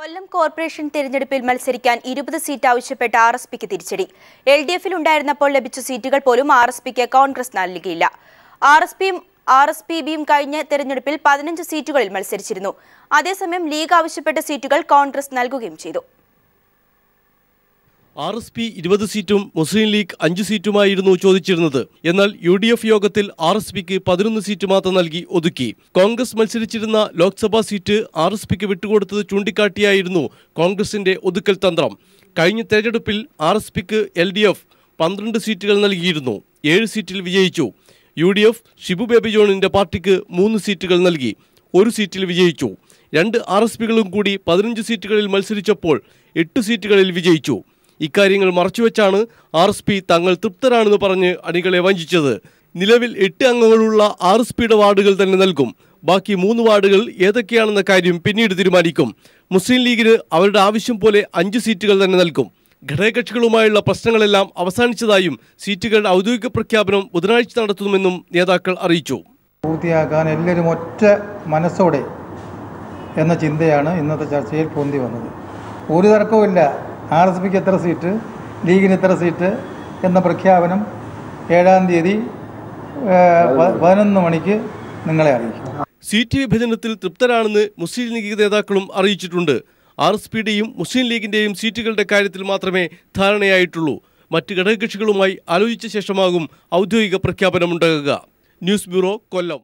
കൊല്ലം corporation തെരഞ്ഞെടുപ്പിൽ മത്സരിക്കാൻ ഇരുപത് സീറ്റ് ആവശ്യപ്പെട്ട് ആർ എസ് പിക്ക് തിരിച്ചടി എൽ ഡി എഫിൽ ഉണ്ടായിരുന്നപ്പോൾ ലഭിച്ച സീറ്റുകൾ പോലും ആർ എസ് പിക്ക് കോൺഗ്രസ് നൽകിയില്ല ആർ എസ് പിയും ആർ എസ് പി ബിയും കഴിഞ്ഞ തെരഞ്ഞെടുപ്പിൽ പതിനഞ്ച് സീറ്റുകളിൽ മത്സരിച്ചിരുന്നു അതേസമയം ലീഗ് ആവശ്യപ്പെട്ട സീറ്റുകൾ കോൺഗ്രസ് നൽകുകയും ചെയ്തു ആർ എസ് പി ഇരുപത് സീറ്റും മുസ്ലിം ലീഗ് അഞ്ച് സീറ്റുമായിരുന്നു ചോദിച്ചിരുന്നത് എന്നാൽ യു ഡി എഫ് യോഗത്തിൽ ആർ എസ് പിക്ക് പതിനൊന്ന് സീറ്റ് മാത്രം നൽകി ഒതുക്കി കോൺഗ്രസ് മത്സരിച്ചിരുന്ന ലോക്സഭാ സീറ്റ് ആർ എസ് പിക്ക് വിട്ടുകൊടുത്തത് ചൂണ്ടിക്കാട്ടിയായിരുന്നു കോൺഗ്രസിന്റെ ഒതുക്കൽ തന്ത്രം കഴിഞ്ഞ തെരഞ്ഞെടുപ്പിൽ ആർ എസ് പിക്ക് എൽ ഡി എഫ് പന്ത്രണ്ട് സീറ്റുകൾ നൽകിയിരുന്നു ഏഴ് സീറ്റിൽ വിജയിച്ചു U D F Shibu Baby ജോണിന്റെ പാർട്ടിക്ക് മൂന്ന് സീറ്റുകൾ നൽകി ഒരു സീറ്റിൽ വിജയിച്ചു രണ്ട് ആർ എസ് പികളും കൂടി പതിനഞ്ച് സീറ്റുകളിൽ മത്സരിച്ചപ്പോൾ എട്ട് സീറ്റുകളിൽ വിജയിച്ചു ഇക്കാര്യങ്ങൾ മറച്ചുവെച്ചാണ് ആർ എസ് പി തങ്ങൾ തൃപ്തരാണെന്ന് പറഞ്ഞ് അണികളെ വഞ്ചിച്ചത് നിലവിൽ എട്ട് അംഗങ്ങളുള്ള ആർ എസ് പിയുടെ വാർഡുകൾ തന്നെ നൽകും ബാക്കി മൂന്ന് വാർഡുകൾ ഏതൊക്കെയാണെന്ന കാര്യം പിന്നീട് തീരുമാനിക്കും മുസ്ലിം ലീഗിന് അവരുടെ ആവശ്യം പോലെ അഞ്ച് സീറ്റുകൾ തന്നെ നൽകും ഘടകകക്ഷികളുമായുള്ള പ്രശ്നങ്ങളെല്ലാം അവസാനിച്ചതായും സീറ്റുകളുടെ ഔദ്യോഗിക പ്രഖ്യാപനം ബുധനാഴ്ച നടത്തുമെന്നും നേതാക്കൾ അറിയിച്ചു പൂർത്തിയാക്കാൻ എല്ലാവരും ഒറ്റ മനസ്സോടെ എന്ന ചിന്തയാണ് ഇന്നത്തെ ചർച്ചയിൽ പൊന്തി വന്നത് ഒരു ഇല്ല ആർ എസ് പിക്ക് എത്ര സീറ്റ് ലീഗിന് എത്ര സീറ്റ് എന്ന പ്രഖ്യാപനം ഏഴാം തീയതി പതിനൊന്ന് മണിക്ക് നിങ്ങളെ അറിയിക്കും സീറ്റ് വിഭജനത്തിൽ തൃപ്തരാണെന്ന് മുസ്ലിം ലീഗ് നേതാക്കളും അറിയിച്ചിട്ടുണ്ട് ആർ എസ് പിയുടെയും മുസ്ലിം ലീഗിന്റെയും സീറ്റുകളുടെ കാര്യത്തിൽ മാത്രമേ ധാരണയായിട്ടുള്ളൂ മറ്റ് ഘടകകക്ഷികളുമായി ആലോചിച്ച ശേഷമാകും ഔദ്യോഗിക പ്രഖ്യാപനമുണ്ടാകുക ന്യൂസ് ബ്യൂറോ കൊല്ലം